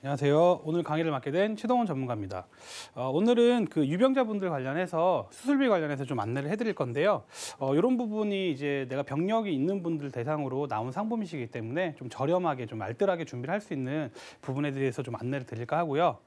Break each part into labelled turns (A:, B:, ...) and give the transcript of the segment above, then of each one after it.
A: 안녕하세요. 오늘 강의를 맡게 된 최동원 전문가입니다. 어, 오늘은 그 유병자분들 관련해서 수술비 관련해서 좀 안내를 해드릴 건데요. 어, 이런 부분이 이제 내가 병력이 있는 분들 대상으로 나온 상품이시기 때문에 좀 저렴하게 좀 알뜰하게 준비를 할 수 있는 부분에 대해서 좀 안내를 드릴까 하고요.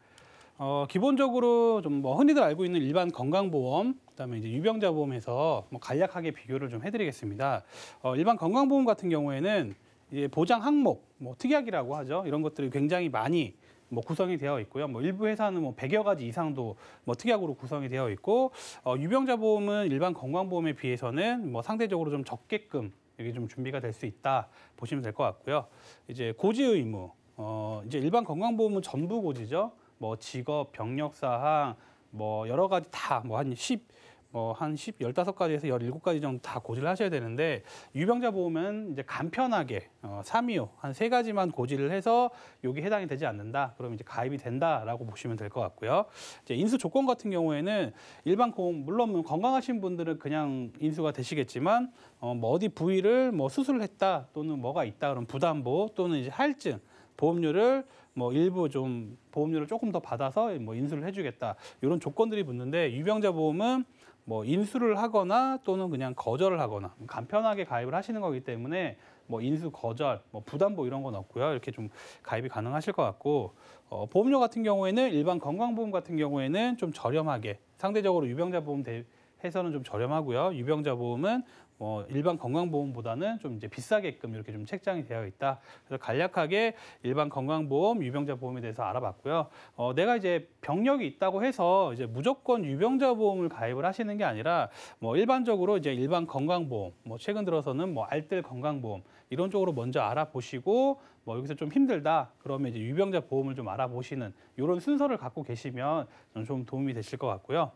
A: 어, 기본적으로 좀 뭐 흔히들 알고 있는 일반 건강보험, 그다음에 이제 유병자 보험에서 뭐 간략하게 비교를 좀 해드리겠습니다. 어, 일반 건강보험 같은 경우에는 이 보장 항목, 뭐 특약이라고 하죠. 이런 것들이 굉장히 많이 뭐 구성이 되어 있고요. 뭐 일부 회사는 뭐 100여 가지 이상도 뭐 특약으로 구성이 되어 있고 어, 유병자 보험은 일반 건강보험에 비해서는 뭐 상대적으로 좀 적게끔 여기 좀 준비가 될 수 있다 보시면 될 것 같고요. 이제 고지 의무 어 이제 일반 건강보험은 전부 고지죠. 뭐 직업, 병력 사항 뭐 여러 가지 다뭐한10 뭐한 10, 15가지에서 17가지 정도 다 고지를 하셔야 되는데 유병자 보험은 이제 간편하게 어, 3 2요한 세 가지만 고지를 해서 여기 해당이 되지 않는다. 그럼 이제 가입이 된다라고 보시면 될 것 같고요. 이제 인수 조건 같은 경우에는 일반 보험, 물론 뭐 건강하신 분들은 그냥 인수가 되시겠지만 어, 뭐 어디 부위를 뭐 수술을 했다 또는 뭐가 있다 그럼 부담보 또는 이제 할증 보험료를 뭐 일부 좀 보험료를 조금 더 받아서 뭐 인수를 해주겠다 이런 조건들이 붙는데 유병자 보험은 뭐 인수를 하거나 또는 그냥 거절을 하거나 간편하게 가입을 하시는 거기 때문에 뭐 인수 거절, 뭐 부담보 이런 건 없고요. 이렇게 좀 가입이 가능하실 것 같고 어, 보험료 같은 경우에는 일반 건강보험 같은 경우에는 좀 저렴하게 상대적으로 유병자 보험 대해서는 좀 저렴하고요. 유병자 보험은 뭐 일반 건강보험보다는 좀 이제 비싸게끔 이렇게 좀책정이 되어 있다. 그래서 간략하게 일반 건강보험, 유병자 보험에 대해서 알아봤고요. 어, 내가 이제 병력이 있다고 해서 이제 무조건 유병자 보험을 가입을 하시는 게 아니라 뭐 일반적으로 이제 일반 건강보험, 뭐 최근 들어서는 뭐 알뜰 건강보험 이런 쪽으로 먼저 알아보시고 뭐 여기서 좀 힘들다 그러면 이제 유병자 보험을 좀 알아보시는 이런 순서를 갖고 계시면 좀 도움이 되실 것 같고요.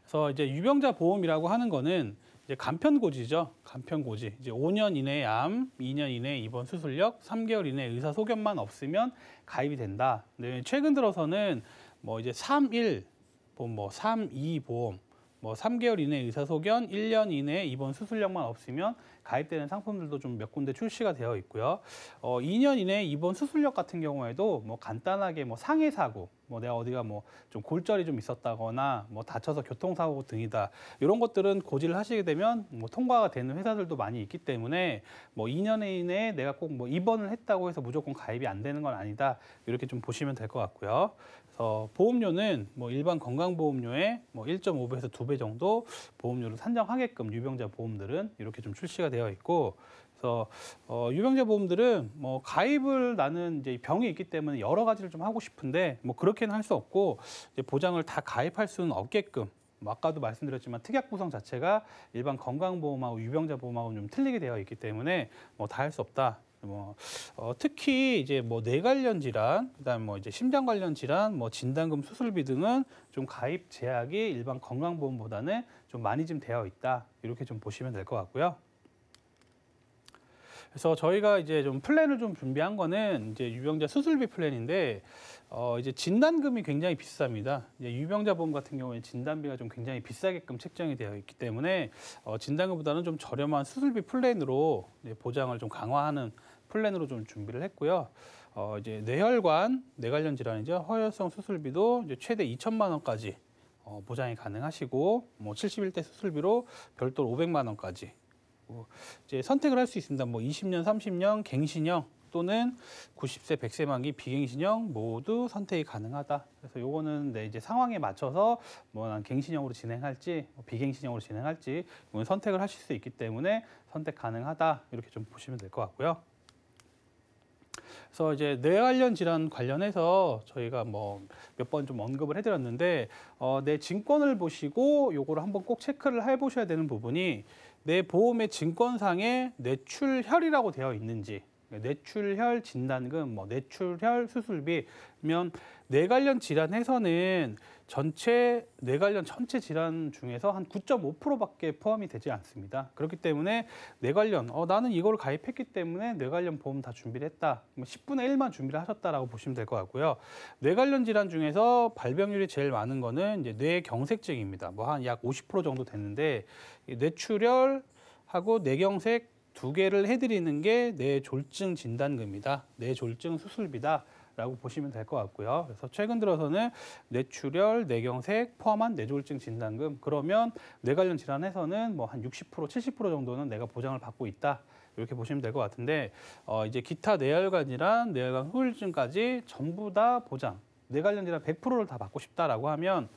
A: 그래서 이제 유병자 보험이라고 하는 거는 이제 간편고지죠. 간편고지. 이제 5년 이내 암, 2년 이내 입원 수술력, 3개월 이내 의사 소견만 없으면 가입이 된다. 근데 네, 최근 들어서는 뭐 이제 3 1 보험, 뭐 3, 2 보험 뭐 3개월 이내 의사소견, 1년 이내 입원 수술력만 없으면 가입되는 상품들도 좀 몇 군데 출시가 되어 있고요. 어, 2년 이내 입원 수술력 같은 경우에도 뭐 간단하게 뭐 상해 사고, 뭐 내가 어디가 뭐 좀 골절이 좀 있었다거나 뭐 다쳐서 교통사고 등이다 이런 것들은 고지를 하시게 되면 뭐 통과가 되는 회사들도 많이 있기 때문에 뭐 2년 이내에 내가 꼭뭐 입원을 했다고 해서 무조건 가입이 안 되는 건 아니다 이렇게 좀 보시면 될 것 같고요. 어, 보험료는 뭐 일반 건강보험료의 뭐 1.5배에서 2배 정도 보험료를 산정하게끔 유병자 보험들은 이렇게 좀 출시가 되어 있고 그래서 어, 유병자 보험들은 뭐 가입을 나는 이제 병이 있기 때문에 여러 가지를 좀 하고 싶은데 뭐 그렇게는 할 수 없고 이제 보장을 다 가입할 수는 없게끔 뭐 아까도 말씀드렸지만 특약 구성 자체가 일반 건강보험하고 유병자 보험하고는 좀 틀리게 되어 있기 때문에 뭐 다 할 수 없다 뭐 어, 특히 이제 뭐뇌 관련 질환, 그다음 뭐 이제 심장 관련 질환, 뭐 진단금 수술비 등은 좀 가입 제약이 일반 건강보험보다는 좀 많이 좀 되어 있다 이렇게 좀 보시면 될 것 같고요. 그래서 저희가 이제 좀 플랜을 좀 준비한 거는 이제 유병자 수술비 플랜인데 어 이제 진단금이 굉장히 비쌉니다. 이제 유병자 보험 같은 경우에 진단비가 좀 굉장히 비싸게끔 책정이 되어 있기 때문에 어 진단금보다는 좀 저렴한 수술비 플랜으로 보장을 좀 강화하는 플랜으로 좀 준비를 했고요. 어, 이제 뇌혈관, 뇌관련 질환이죠. 허혈성 수술비도 이제 최대 2천만 원까지 어, 보장이 가능하시고 뭐 71대 수술비로 별도로 500만 원까지 어, 이제 선택을 할 수 있습니다. 뭐 20년, 30년 갱신형 또는 90세, 100세 만기 비갱신형 모두 선택이 가능하다. 그래서 요거는 내 네, 이제 상황에 맞춰서 뭐 난 갱신형으로 진행할지 뭐 비갱신형으로 진행할지 선택을 하실 수 있기 때문에 선택 가능하다. 이렇게 좀 보시면 될 것 같고요. 그래서 이제 뇌 관련 질환 관련해서 저희가 뭐 몇 번 좀 언급을 해드렸는데 어, 내 증권을 보시고 요거를 한번 꼭 체크를 해보셔야 되는 부분이 내 보험의 증권상에 뇌출혈이라고 되어 있는지 네, 뇌출혈 진단금, 뭐 뇌출혈 수술비면 뇌 관련 질환 해서는 전체 뇌 관련 전체 질환 중에서 한 9.5%밖에 포함이 되지 않습니다. 그렇기 때문에 뇌 관련 어 나는 이걸 가입했기 때문에 뇌 관련 보험 다 준비를 했다. 뭐 10분의 1만 준비를 하셨다라고 보시면 될 것 같고요. 뇌 관련 질환 중에서 발병률이 제일 많은 거는 이제 뇌경색증입니다. 뭐 한 약 50% 정도 되는데 뇌출혈 하고 뇌경색 두 개를 해드리는 게 뇌졸중 진단금이다, 뇌졸중 수술비다. 라고 보시면 될 것 같고요. 그래서 최근 들어서는 뇌출혈, 뇌경색 포함한 뇌졸중 진단금 그러면 뇌 관련 질환에서는 뭐 한 60% 70% 정도는 내가 보장을 받고 있다. 이렇게 보시면 될 것 같은데 어, 이제 기타 뇌혈관 이란 뇌혈관 후유증까지 전부 다 보장, 뇌 관련 이란 100%를 다 받고 싶다라고 하면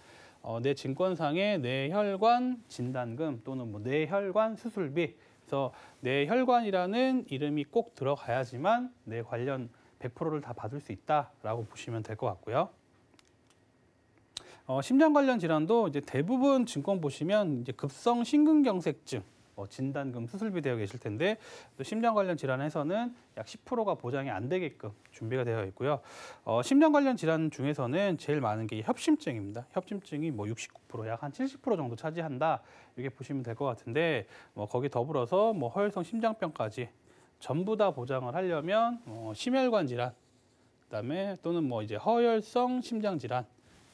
A: 어, 뇌 증권상의 뇌혈관 진단금 또는 뭐 뇌혈관 수술비 그래서 뇌혈관이라는 이름이 꼭 들어가야지만 뇌 관련 100%를 다 받을 수 있다라고 보시면 될 것 같고요. 어, 심장 관련 질환도 이제 대부분 증권 보시면 이제 급성 심근경색증 뭐 진단금, 수술비 되어 계실 텐데 또 심장 관련 질환에서는 약 10%가 보장이 안 되게끔 준비가 되어 있고요. 어, 심장 관련 질환 중에서는 제일 많은 게 협심증입니다. 협심증이 뭐 69%약 한 70% 정도 차지한다 이렇게 보시면 될 것 같은데 뭐 거기 더불어서 뭐 허혈성 심장병까지 전부 다 보장을 하려면 어, 심혈관 질환, 그다음에 또는 뭐 이제 허혈성 심장 질환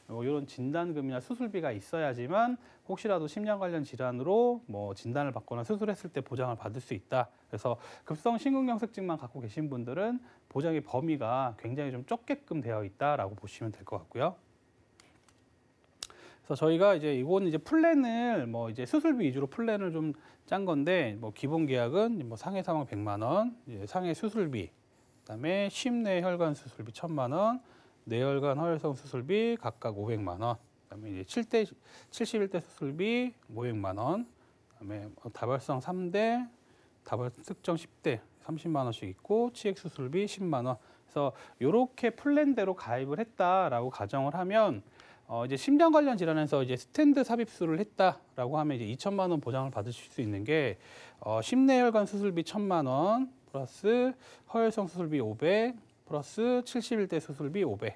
A: 뭐 이런 진단금이나 수술비가 있어야지만 혹시라도 심장 관련 질환으로 뭐 진단을 받거나 수술했을 때 보장을 받을 수 있다. 그래서 급성 심근경색증만 갖고 계신 분들은 보장의 범위가 굉장히 좀 적게끔 되어 있다라고 보시면 될 것 같고요. 그래서 저희가 이제 이건 이제 플랜을 뭐 이제 수술비 위주로 플랜을 좀 짠 건데 뭐 기본 계약은 뭐 상해 사망 100만 원, 상해 수술비, 그다음에 심내 혈관 수술비 1000만 원, 내혈관 허혈성 수술비 각각 500만 원. 그다음에 이제 7대 71대 수술비 500만 원. 그다음에 뭐 다발성 3대, 다발 특정 10대 30만 원씩 있고 치액 수술비 10만 원. 그래서 요렇게 플랜대로 가입을 했다라고 가정을 하면 어 이제 심장 관련 질환에서 이제 스탠드 삽입술을 했다라고 하면 이제 2천만 원 보장을 받으실 수 있는 게 어, 심내혈관 수술비 1천만 원 플러스 허혈성 수술비 500, 플러스 71대 수술비 500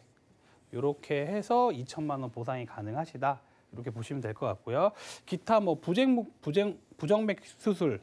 A: 이렇게 해서 2천만 원 보상이 가능하시다. 이렇게 보시면 될 것 같고요. 기타 뭐 부쟁 부쟁 부정맥 수술,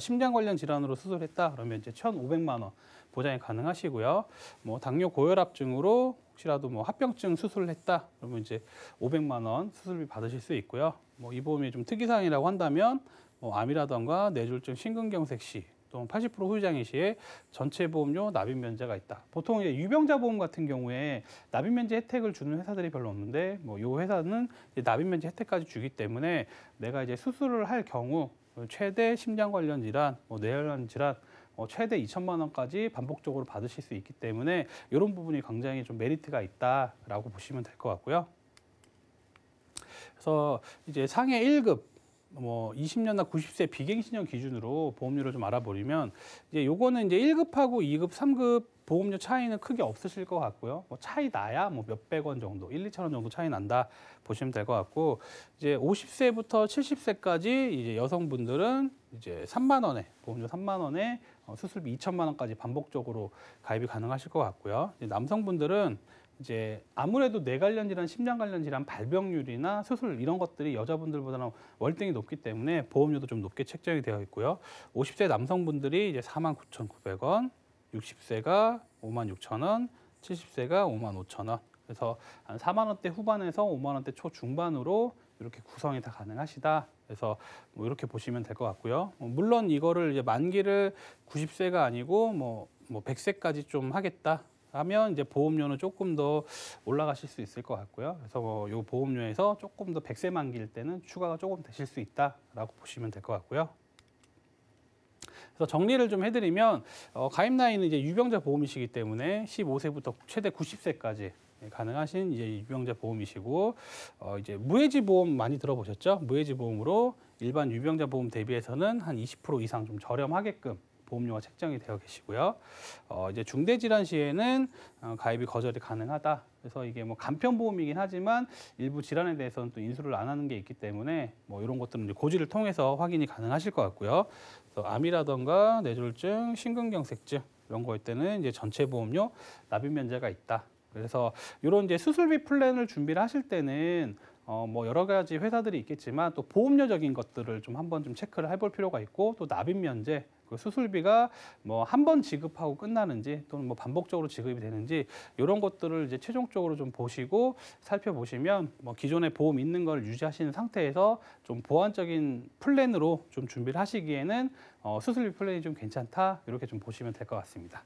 A: 심장 관련 질환으로 수술했다 그러면 이제 1,500만 원 보장이 가능하시고요. 뭐 당뇨 고혈압증으로 혹시라도 뭐 합병증 수술을 했다 그러면 이제 500만 원 수술비 받으실 수 있고요. 뭐 이 보험이 좀 특이사항이라고 한다면 뭐 암이라던가 뇌졸중 심근경색시 또는 80% 후유장애 시에 전체 보험료 납입 면제가 있다. 보통 이제 유병자 보험 같은 경우에 납입 면제 혜택을 주는 회사들이 별로 없는데 뭐 요 회사는 납입 면제 혜택까지 주기 때문에 내가 이제 수술을 할 경우 최대 심장 관련 질환, 뭐 뇌혈관 질환 어, 최대 2천만 원까지 반복적으로 받으실 수 있기 때문에 이런 부분이 굉장히 좀 메리트가 있다라고 보시면 될 것 같고요. 그래서 이제 상해 1급 뭐 20년나 90세 비갱신형 기준으로 보험료를 좀 알아버리면 이제 요거는 이제 1급하고 2급, 3급 보험료 차이는 크게 없으실 것 같고요. 뭐 차이 나야 뭐 몇백 원 정도, 1, 2천 원 정도 차이 난다 보시면 될 것 같고 이제 50세부터 70세까지 이제 여성분들은 이제 3만 원에 보험료 3만 원에 어 수술비 2천만 원까지 반복적으로 가입이 가능하실 것 같고요. 이제 남성분들은 이제 아무래도 뇌 관련 질환, 심장 관련 질환 발병률이나 수술 이런 것들이 여자분들보다는 월등히 높기 때문에 보험료도 좀 높게 책정이 되어 있고요. 50세 남성분들이 이제 49,900원, 60세가 56,000원, 70세가 55,000원. 그래서 한 4만 원대 후반에서 5만 원대 초 중반으로 이렇게 구성이 다 가능하시다. 그래서 뭐 이렇게 보시면 될 것 같고요. 뭐 물론 이거를 이제 만기를 90세가 아니고 뭐뭐 100세까지 뭐 좀 하겠다. 하면 이제 보험료는 조금 더 올라가실 수 있을 것 같고요. 그래서 뭐요 보험료에서 조금 더 100세 만기일 때는 추가가 조금 되실 수 있다라고 보시면 될 것 같고요. 그래서 정리를 좀 해드리면 어, 가입 나이는 이제 유병자 보험이시기 때문에 15세부터 최대 90세까지 예, 가능하신 이제 유병자 보험이시고 어, 이제 무해지 보험 많이 들어보셨죠? 무해지 보험으로 일반 유병자 보험 대비해서는 한 20% 이상 좀 저렴하게끔 보험료가 책정이 되어 계시고요. 어, 이제 중대질환 시에는 어, 가입이 거절이 가능하다. 그래서 이게 뭐 간편보험이긴 하지만 일부 질환에 대해서는 또 인수를 안 하는 게 있기 때문에 뭐 이런 것들은 이제 고지를 통해서 확인이 가능하실 것 같고요. 그래서 암이라던가 뇌졸중, 심근경색증 이런 거일 때는 이제 전체 보험료 납입 면제가 있다. 그래서 이런 이제 수술비 플랜을 준비를 하실 때는 어, 뭐 여러 가지 회사들이 있겠지만 또 보험료적인 것들을 좀 한번 좀 체크를 해볼 필요가 있고 또 납입 면제 그 수술비가 뭐 한 번 지급하고 끝나는지 또는 뭐 반복적으로 지급이 되는지 이런 것들을 이제 최종적으로 좀 보시고 살펴보시면 뭐 기존의 보험 있는 걸 유지하시는 상태에서 좀 보완적인 플랜으로 좀 준비를 하시기에는 어, 수술비 플랜이 좀 괜찮다 이렇게 좀 보시면 될 것 같습니다.